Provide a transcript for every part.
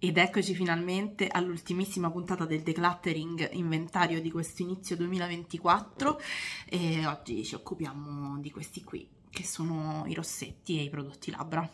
Ed eccoci finalmente all'ultimissima puntata del decluttering inventario di questo inizio 2024 e oggi ci occupiamo di questi qui che sono i rossetti e i prodotti labbra.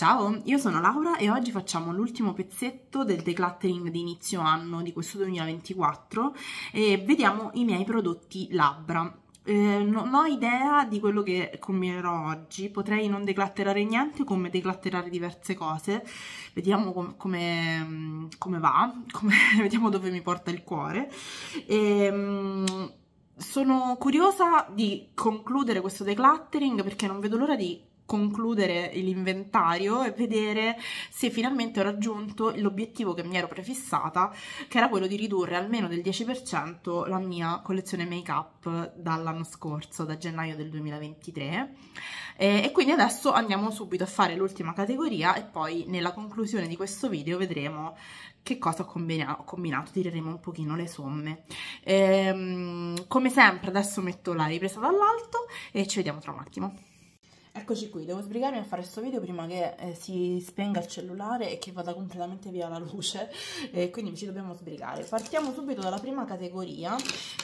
Ciao, io sono Laura e oggi facciamo l'ultimo pezzetto del decluttering di inizio anno di questo 2024 e vediamo i miei prodotti labbra. Eh, non ho idea di quello che combinerò oggi, potrei non declatterare niente come declatterare diverse cose, vediamo com come, mm, come va, come vediamo dove mi porta il cuore. E, ehm, sono curiosa di concludere questo decluttering perché non vedo l'ora di concludere l'inventario e vedere se finalmente ho raggiunto l'obiettivo che mi ero prefissata, che era quello di ridurre almeno del 10% la mia collezione make up dall'anno scorso, da gennaio del 2023. E, e quindi adesso andiamo subito a fare l'ultima categoria e poi nella conclusione di questo video vedremo che cosa ho, combina combinato, tireremo un pochino le somme. Ehm, come sempre adesso metto la ripresa dall'alto e ci vediamo tra un attimo. Eccoci qui, devo sbrigarmi a fare questo video prima che eh, si spenga il cellulare e che vada completamente via la luce, eh, quindi ci dobbiamo sbrigare. Partiamo subito dalla prima categoria,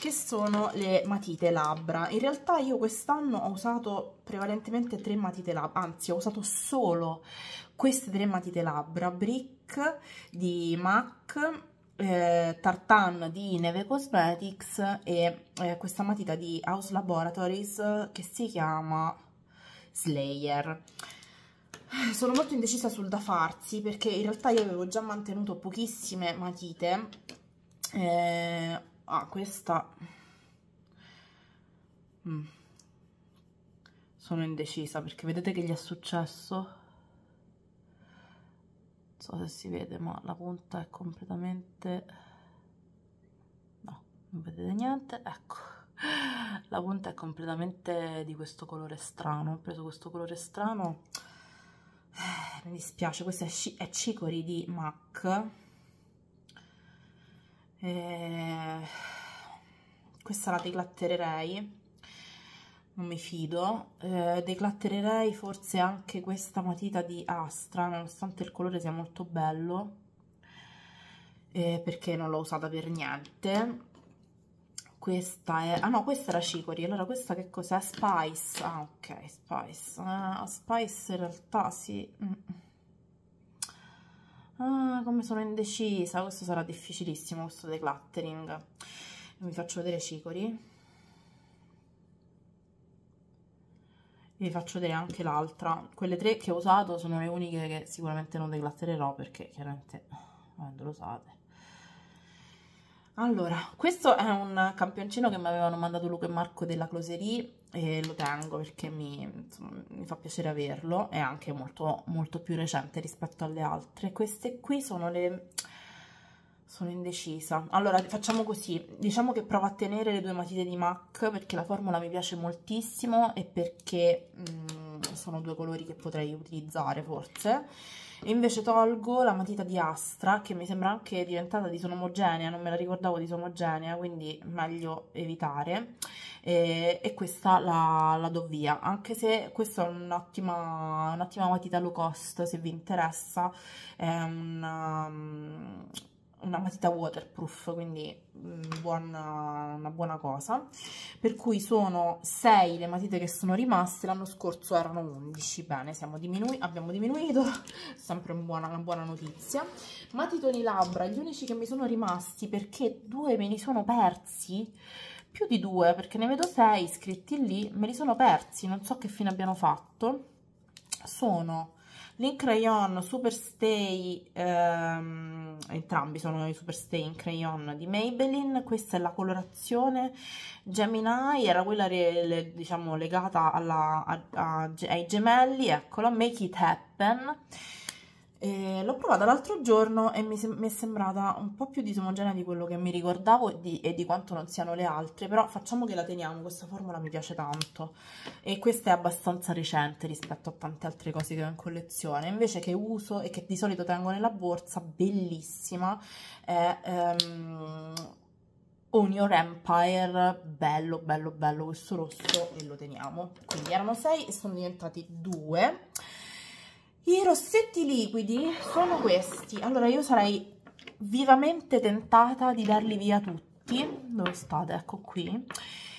che sono le matite labbra. In realtà io quest'anno ho usato prevalentemente tre matite labbra, anzi ho usato solo queste tre matite labbra, Brick di MAC, eh, Tartan di Neve Cosmetics e eh, questa matita di House Laboratories che si chiama Slayer sono molto indecisa sul da farsi perché in realtà io avevo già mantenuto pochissime matite eh, ah questa mm. sono indecisa perché vedete che gli è successo non so se si vede ma la punta è completamente no non vedete niente ecco la punta è completamente di questo colore strano ho preso questo colore strano eh, mi dispiace questo è, è cicori di MAC eh, questa la declattererei non mi fido eh, declattererei forse anche questa matita di Astra nonostante il colore sia molto bello eh, perché non l'ho usata per niente questa è... ah no, questa era Cicori, allora questa che cos'è? Spice, ah ok, Spice, uh, Spice in realtà sì... Mm. Ah, come sono indecisa, questo sarà difficilissimo, questo decluttering. Vi faccio vedere Cicori. vi faccio vedere anche l'altra. Quelle tre che ho usato sono le uniche che sicuramente non declattererò perché chiaramente avendolo eh, usate. Allora, questo è un campioncino che mi avevano mandato Luca e Marco della Closerie e lo tengo perché mi, insomma, mi, fa piacere averlo, è anche molto, molto più recente rispetto alle altre. Queste qui sono le... sono indecisa. Allora, facciamo così, diciamo che provo a tenere le due matite di MAC perché la formula mi piace moltissimo e perché... Mh, mm, sono due colori che potrei utilizzare forse e invece tolgo la matita di Astra che mi sembra anche diventata disomogenea, non me la ricordavo disomogenea quindi meglio evitare e, e questa la, la, do via anche se questa è un'ottima un matita low cost se vi interessa è una, um, una matita waterproof, quindi mm, buona, una buona cosa. Per cui sono 6 le matite che sono rimaste, l'anno scorso erano 11, bene, diminu abbiamo diminuito, sempre buona, una buona notizia. Matitoni labbra, gli unici che mi sono rimasti perché due me li sono persi, più di due, perché ne vedo 6 scritti lì, me li sono persi, non so che fine abbiano fatto, sono l'in crayon superstay ehm, entrambi sono i superstay in crayon di Maybelline questa è la colorazione Gemini era quella re, le, diciamo legata alla, a, a, ai gemelli eccola make it happen eh, L'ho provata l'altro giorno e mi, mi, è sembrata un po' più disomogenea di quello che mi ricordavo e di, e di, quanto non siano le altre, però facciamo che la teniamo, questa formula mi piace tanto e questa è abbastanza recente rispetto a tante altre cose che ho in collezione, invece che uso e che di solito tengo nella borsa, bellissima, è... Um, ehm, On Your Empire, bello, bello, bello questo rosso e lo teniamo. Quindi erano 6 e sono diventati 2. I rossetti liquidi sono questi. Allora, io sarei vivamente tentata di darli via tutti. Dove state? Ecco qui.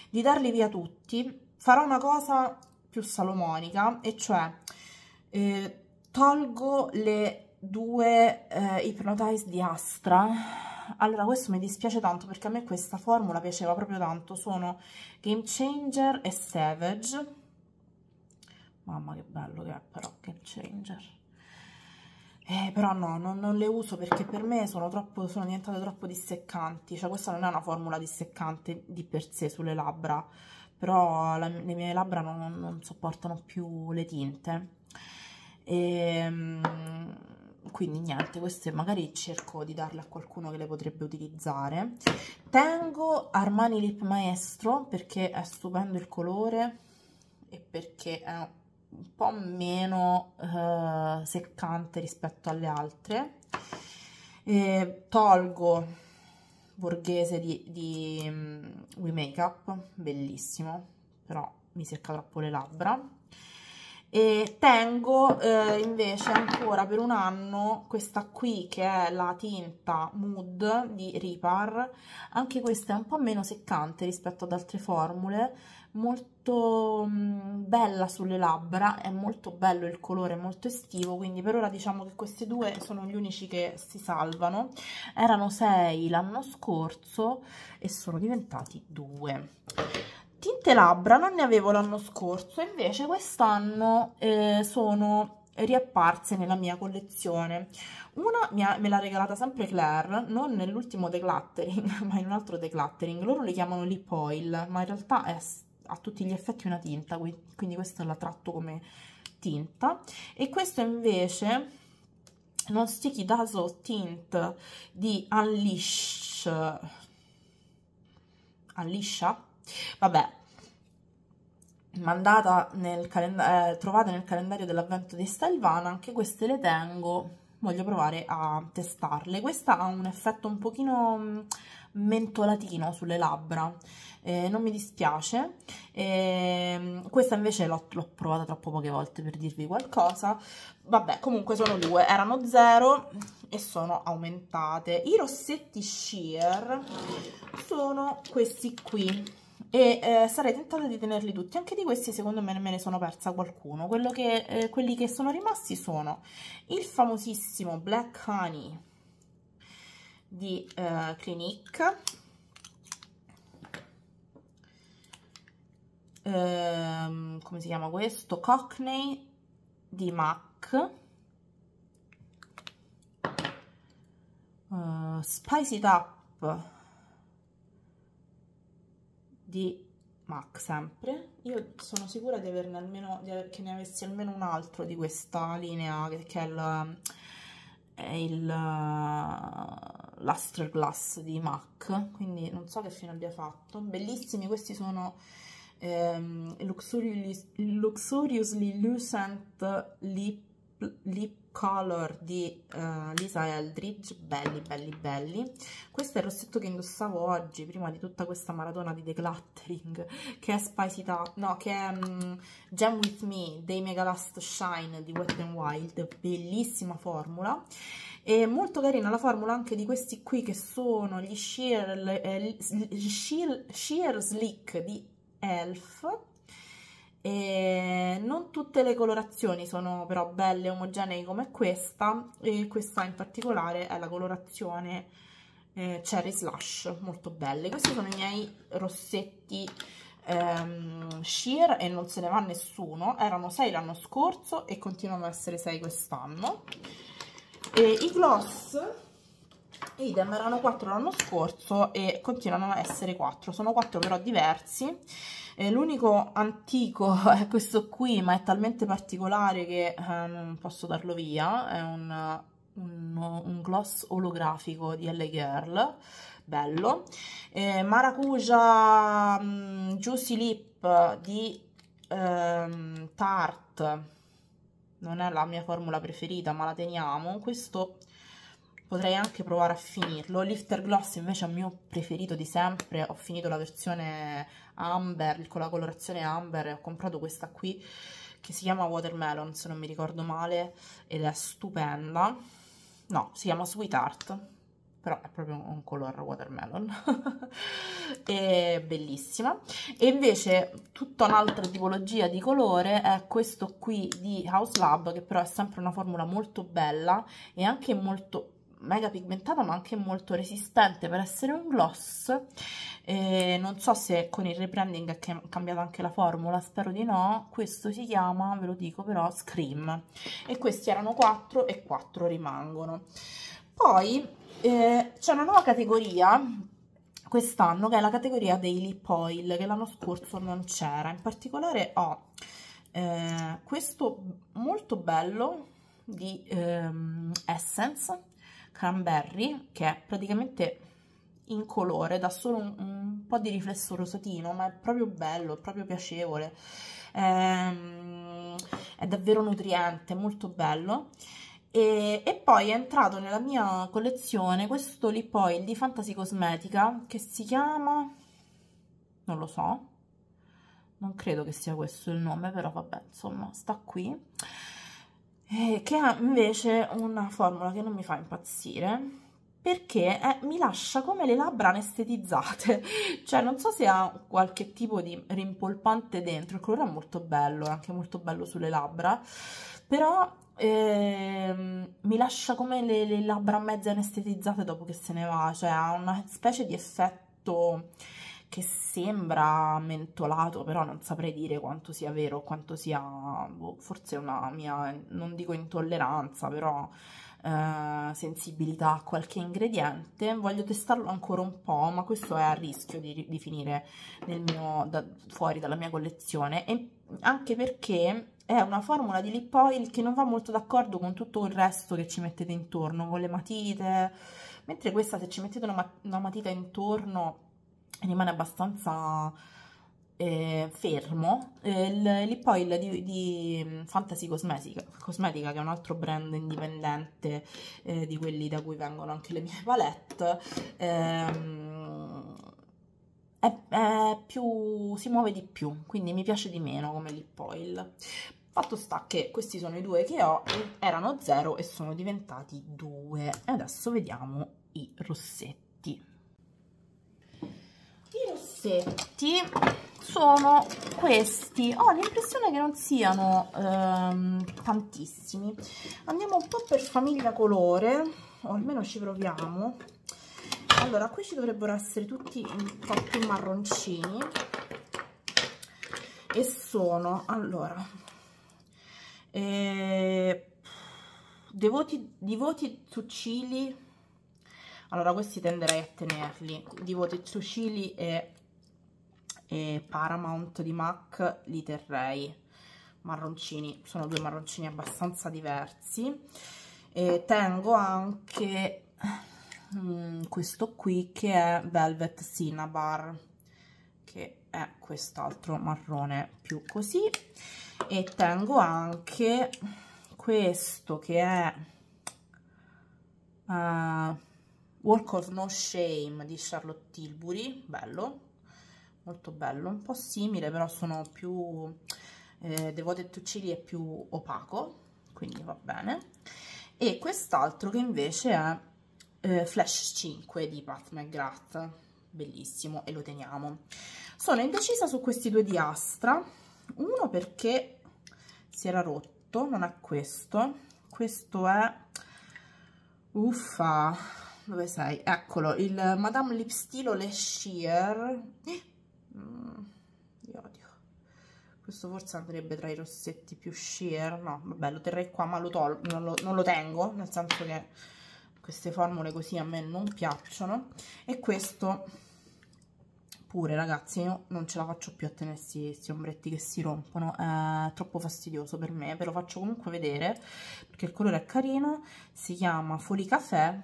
Di darli via tutti. Farò una cosa più salomonica, e cioè eh, tolgo le due eh, Hypnotize di Astra allora questo mi dispiace tanto perché a me questa formula piaceva proprio tanto sono Game Changer e Savage mamma che bello che è però che changer eh, però no, non, non, le uso perché per me sono, troppo, sono diventate troppo disseccanti, cioè questa non è una formula disseccante di per sé sulle labbra, però la, le mie labbra non, non, sopportano più le tinte, e, ehm, quindi niente, queste magari cerco di darle a qualcuno che le potrebbe utilizzare. Tengo Armani Lip Maestro perché è stupendo il colore e perché è un po' meno eh, seccante rispetto alle altre e tolgo borghese di, di mm, We Make Up bellissimo però mi secca troppo le labbra e tengo eh, invece ancora per un anno questa qui che è la tinta Mood di Ripar anche questa è un po' meno seccante rispetto ad altre formule molto mm, bella sulle labbra, è molto bello il colore, molto estivo, quindi per ora diciamo che questi due sono gli unici che si salvano. Erano 6 l'anno scorso e sono diventati 2. Tinte labbra non ne avevo l'anno scorso, invece quest'anno eh, sono riapparse nella mia collezione. Una mia, me l'ha regalata sempre Claire, non nell'ultimo decluttering, ma in un altro decluttering. Loro le chiamano lip oil, ma in realtà è a tutti gli effetti una tinta, quindi questa la tratto come tinta. E questo invece non sticky dazzle tint di Unleash Unleasha vabbè mandata nel eh, trovate nel calendario dell'avvento di Stalvana anche queste le tengo voglio provare a testarle. Questa ha un effetto un pochino mm, mentolatino sulle labbra, eh, non mi dispiace. Eh, questa invece l'ho provata troppo poche volte per dirvi qualcosa. Vabbè, comunque sono due, erano zero e sono aumentate. I rossetti sheer sono questi qui e eh, sarei tentata di tenerli tutti anche di questi secondo me me ne sono persa qualcuno che, eh, quelli che sono rimasti sono il famosissimo Black Honey di eh, Clinique ehm, come si chiama questo? Cockney di MAC uh, Spice It Up di MAC sempre io sono sicura di averne almeno di aver, che ne avessi almeno un altro di questa linea che, è il, è il eh, Luster Glass di MAC quindi non so che fine abbia fatto bellissimi questi sono ehm, Luxurious, Luxuriously Lucent Lip, lip Color di uh, Lisa Eldridge, belli belli belli, questo è il rossetto che indossavo oggi prima di tutta questa maratona di decluttering che è Spicy Top, no che è um, mm, Gem With Me dei Mega Last Shine di Wet n Wild, bellissima formula e molto carina la formula anche di questi qui che sono gli Sheer, eh, sheer, sheer Slick di Elf e non tutte le colorazioni sono però belle omogenee come questa e questa in particolare è la colorazione eh, Cherry Slush, molto belle. Questi sono i miei rossetti ehm, sheer e non se ne va nessuno, erano 6 l'anno scorso e continuano ad essere 6 quest'anno. I gloss idem erano 4 l'anno scorso e continuano ad essere 4, sono 4 però diversi eh, l'unico antico è questo qui ma è talmente particolare che eh, non posso darlo via è un, un, un gloss olografico di L Girl bello eh, Maracuja mh, mm, Juicy Lip di ehm, Tarte non è la mia formula preferita ma la teniamo questo potrei anche provare a finirlo l'Ifter Gloss invece è il mio preferito di sempre ho finito la versione amber, con la colorazione amber ho comprato questa qui che si chiama Watermelon se non mi ricordo male ed è stupenda no, si chiama Sweetheart però è proprio un color watermelon è bellissima e invece tutta un'altra tipologia di colore è questo qui di House Lab che però è sempre una formula molto bella e anche molto mega pigmentata ma anche molto resistente per essere un gloss eh, non so se con il rebranding è cambiata anche la formula spero di no questo si chiama ve lo dico però Scream e questi erano 4 e 4 rimangono poi eh, c'è una nuova categoria quest'anno che è la categoria dei lip oil che l'anno scorso non c'era in particolare ho eh, questo molto bello di ehm, Essence cranberry che è praticamente incolore, da solo un, un, po' di riflesso rosatino, ma è proprio bello, è proprio piacevole, è, ehm, è davvero nutriente, molto bello. E, e, poi è entrato nella mia collezione questo lip oil di Fantasy Cosmetica che si chiama, non lo so, non credo che sia questo il nome, però vabbè, insomma, sta qui eh, che ha invece una formula che non mi fa impazzire perché eh, mi lascia come le labbra anestetizzate, cioè non so se ha qualche tipo di rimpolpante dentro, il colore è molto bello, è anche molto bello sulle labbra, però eh, mi lascia come le, le labbra mezze anestetizzate dopo che se ne va, cioè ha una specie di effetto che sembra mentolato, però non saprei dire quanto sia vero, quanto sia boh, forse una mia, non dico intolleranza, però eh, sensibilità a qualche ingrediente. Voglio testarlo ancora un po', ma questo è a rischio di, di finire mio, da, fuori dalla mia collezione, e anche perché è una formula di lip oil che non va molto d'accordo con tutto il resto che ci mettete intorno, con le matite, mentre questa se ci mettete una matita intorno rimane abbastanza eh, fermo. L'Hip Oil di, di mm, Fantasy Cosmetica, Cosmetica, che è un altro brand indipendente eh, di quelli da cui vengono anche le mie palette, ehm, è, è più, si muove di più, quindi mi piace di meno come Lip Oil. Fatto sta che questi sono i due che ho, erano zero e sono diventati due. E adesso vediamo i rossetti rossetti sono questi ho oh, l'impressione che non siano ehm, tantissimi andiamo un po' per famiglia colore o almeno ci proviamo allora qui ci dovrebbero essere tutti un po' più marroncini e sono allora eh, devoti, divoti succili allora questi tenderei a tenerli divoti succili e e Paramount di MAC li terrei marroncini, sono due marroncini abbastanza diversi e tengo anche mm, questo qui che è Velvet Cinnabar che è quest'altro marrone più così e tengo anche questo che è uh, Walk of No Shame di Charlotte Tilbury bello molto bello un po' simile però sono più eh, Devoted to Chili è più opaco quindi va bene e quest'altro che invece è eh, Flash 5 di Pat McGrath bellissimo e lo teniamo sono indecisa su questi due di Astra uno perché si era rotto non è questo questo è uffa dove sei? Eccolo, il Madame Lipstilo Le Sheer. Eh, mm, li odio questo forse andrebbe tra i rossetti più sheer no vabbè lo terrei qua ma lo tolgo non, non lo tengo nel senso che queste formule così a me non piacciono e questo pure ragazzi io non ce la faccio più a tenersi questi ombretti che si rompono è troppo fastidioso per me ve lo faccio comunque vedere perché il colore è carino si chiama Folicafè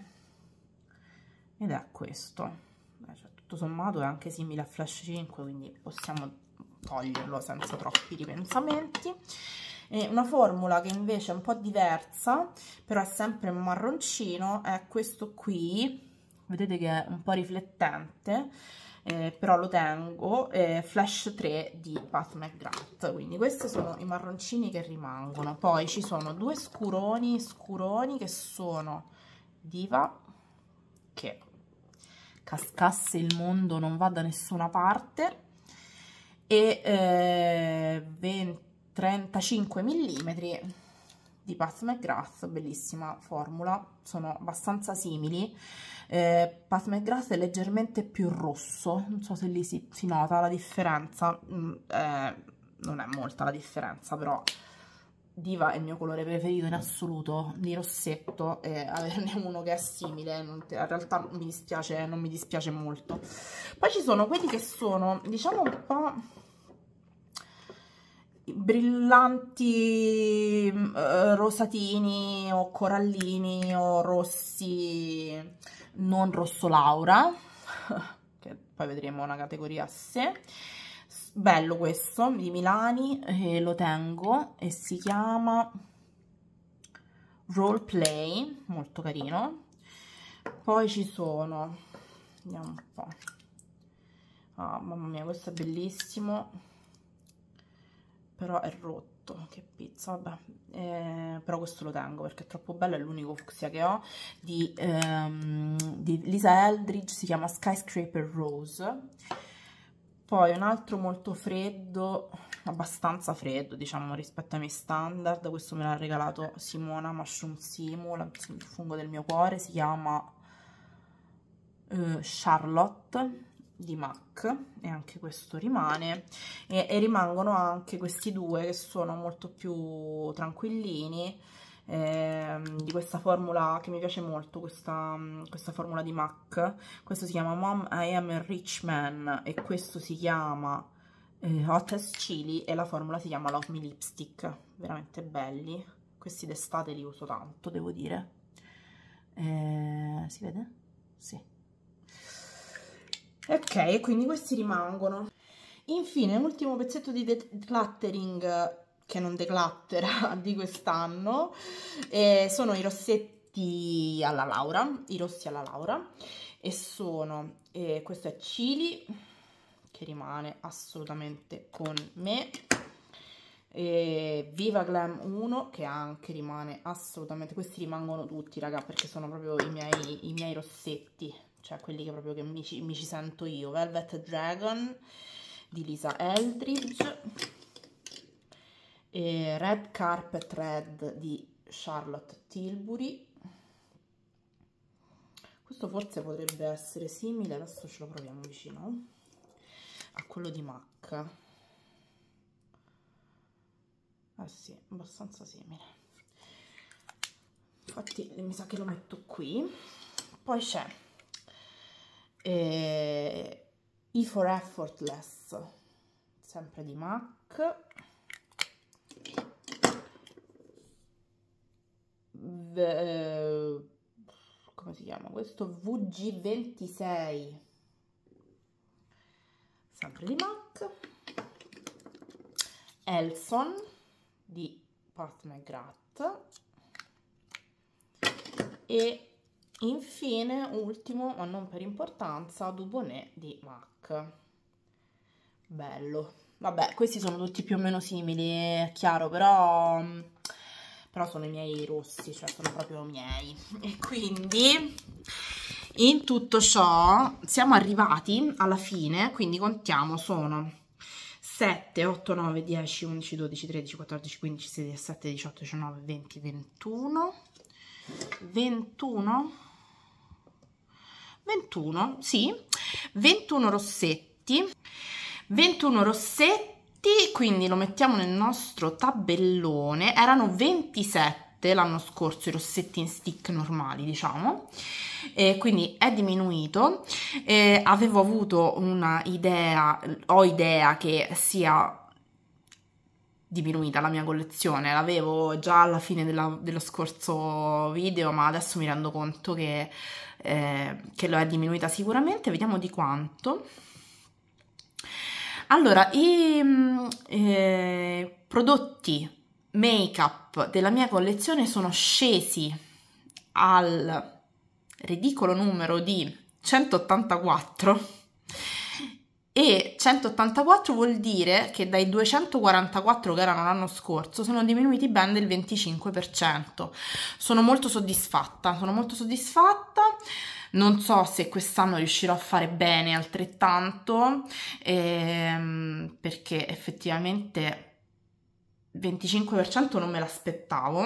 ed è questo Beh, tutto sommato è anche simile a Flash 5, quindi possiamo toglierlo senza troppi ripensamenti. E una formula che invece è un po' diversa, però è sempre marroncino, è questo qui, vedete che è un po' riflettente, eh, però lo tengo, eh, Flash 3 di Pat McGrath, quindi questi sono i marroncini che rimangono. Poi ci sono due scuroni, scuroni che sono Diva, che cascasse il mondo non va da nessuna parte e eh, 20, 35 mm di Pat McGrath, bellissima formula, sono abbastanza simili. Eh, Pat McGrath è leggermente più rosso, non so se lì si, si nota la differenza, mm, eh, non è molta la differenza però Diva è il mio colore preferito in assoluto di rossetto e averne uno che è simile non, in realtà mi dispiace, non mi dispiace molto poi ci sono quelli che sono diciamo un po' brillanti eh, rosatini o corallini o rossi non rosso laura che poi vedremo una categoria a sé bello questo di Milani e eh, lo tengo e si chiama Role Play, molto carino. Poi ci sono, vediamo un po', oh, mamma mia questo è bellissimo, però è rotto, che pizza, vabbè, eh, però questo lo tengo perché è troppo bello, è l'unico fucsia che ho, di, ehm, di Lisa Eldridge, si chiama Skyscraper Rose poi un altro molto freddo abbastanza freddo diciamo rispetto ai miei standard questo me l'ha regalato Simona Mushroom Simu il fungo del mio cuore si chiama eh, Charlotte di MAC e anche questo rimane e, e rimangono anche questi due che sono molto più tranquillini ehm, di questa formula che mi piace molto, questa, mm, questa formula di MAC. Questo si chiama Mom I Am a Rich Man e questo si chiama eh, as Chili e la formula si chiama Love Me Lipstick. Veramente belli. Questi d'estate li uso tanto, devo dire. Eh, si vede? Sì. Ok, quindi questi rimangono. Infine, l'ultimo pezzetto di decluttering che non declattera di quest'anno eh, sono i rossetti alla Laura, i rossi alla Laura e sono, eh, questo è Chili che rimane assolutamente con me e Viva Glam 1 che anche rimane assolutamente questi rimangono tutti raga perché sono proprio i miei, i miei rossetti cioè quelli che proprio che mi, mi ci sento io Velvet Dragon di Lisa Eldridge eh, Red Carpet Red di Charlotte Tilbury questo forse potrebbe essere simile adesso ce lo proviamo vicino a quello di MAC eh sì, abbastanza simile infatti mi sa che lo metto qui poi c'è eh, E for Effortless sempre di MAC eh, come si chiama questo VG26 sempre di MAC Elson di Pat McGrath e infine ultimo ma non per importanza Dubonnet di MAC bello vabbè questi sono tutti più o meno simili è chiaro però mm, però sono i miei rossi, cioè sono proprio miei. E quindi in tutto ciò siamo arrivati alla fine, quindi contiamo, sono 7, 8, 9, 10, 11, 12, 13, 14, 15, 16, 17, 18, 19, 20, 21, 21, 21, sì, 21 rossetti, 21 rossetti, quindi lo mettiamo nel nostro tabellone, erano 27 l'anno scorso i rossetti in stick normali diciamo e eh, quindi è diminuito e eh, avevo avuto un'idea, ho idea che sia diminuita la mia collezione l'avevo già alla fine della, dello scorso video ma adesso mi rendo conto che, eh, che lo è diminuita sicuramente vediamo di quanto allora, i mm, eh, prodotti make-up della mia collezione sono scesi al ridicolo numero di 184 e 184 vuol dire che dai 244 che erano l'anno scorso sono diminuiti ben del 25%. Sono molto soddisfatta, sono molto soddisfatta non so se quest'anno riuscirò a fare bene altrettanto ehm, perché effettivamente 25% non me l'aspettavo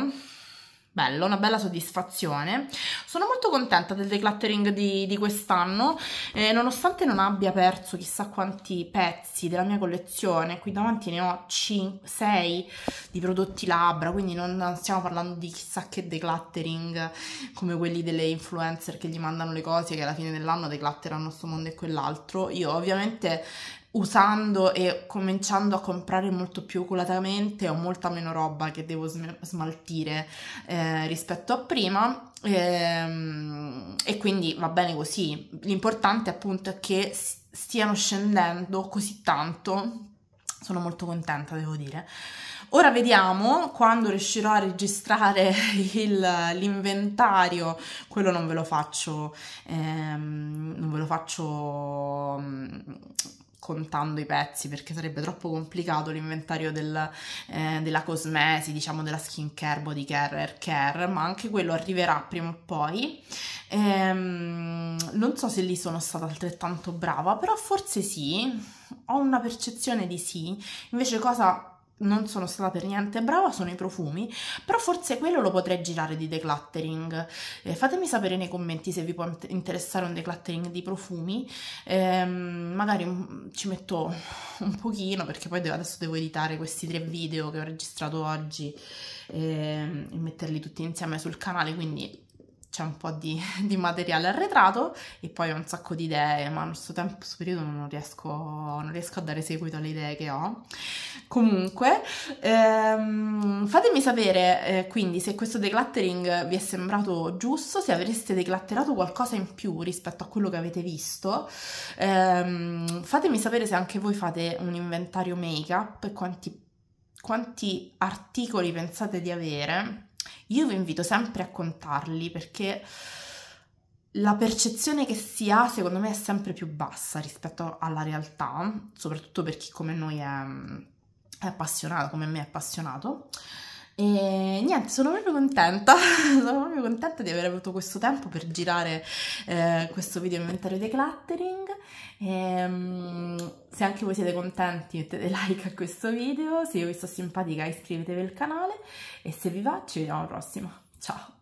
bello, una bella soddisfazione. Sono molto contenta del decluttering di, di quest'anno, eh, nonostante non abbia perso chissà quanti pezzi della mia collezione, qui davanti ne ho 5, 6 di prodotti labbra, quindi non stiamo parlando di chissà che decluttering come quelli delle influencer che gli mandano le cose che alla fine dell'anno declatterano questo mondo e quell'altro. Io ovviamente usando e cominciando a comprare molto più oculatamente ho molta meno roba che devo sm- smaltire eh, rispetto a prima ehm, e quindi va bene così l'importante appunto è che stiano scendendo così tanto sono molto contenta devo dire Ora vediamo quando riuscirò a registrare il, l'inventario, quello non ve lo faccio, ehm, non ve lo faccio mm, scontando i pezzi perché sarebbe troppo complicato l'inventario del, eh, della cosmesi, diciamo della skin care, body care, hair care, ma anche quello arriverà prima o poi. Ehm, non so se lì sono stata altrettanto brava, però forse sì, ho una percezione di sì. Invece cosa non sono stata per niente brava sono i profumi, però forse quello lo potrei girare di decluttering. Eh, fatemi sapere nei commenti se vi può interessare un decluttering di profumi, eh, magari mm, ci metto un pochino perché poi adesso devo editare questi tre video che ho registrato oggi eh, e metterli tutti insieme sul canale, quindi c'è un po' di, di, materiale arretrato e poi ho un sacco di idee, ma in questo, tempo, in questo periodo non riesco, non riesco, a dare seguito alle idee che ho. Comunque, ehm, fatemi sapere eh, quindi se questo decluttering vi è sembrato giusto, se avreste declatterato qualcosa in più rispetto a quello che avete visto. Ehm, fatemi sapere se anche voi fate un inventario make-up e quanti, quanti articoli pensate di avere io vi invito sempre a contarli perché la percezione che si ha secondo me è sempre più bassa rispetto alla realtà, soprattutto per chi come noi è, mm, è appassionato, come me è appassionato. E niente, sono proprio contenta, sono proprio contenta di aver avuto questo tempo per girare eh, questo video inventario decluttering. E, ehm, se anche voi siete contenti mettete like a questo video, se io vi sto simpatica iscrivetevi al canale e se vi va ci vediamo alla prossima, ciao!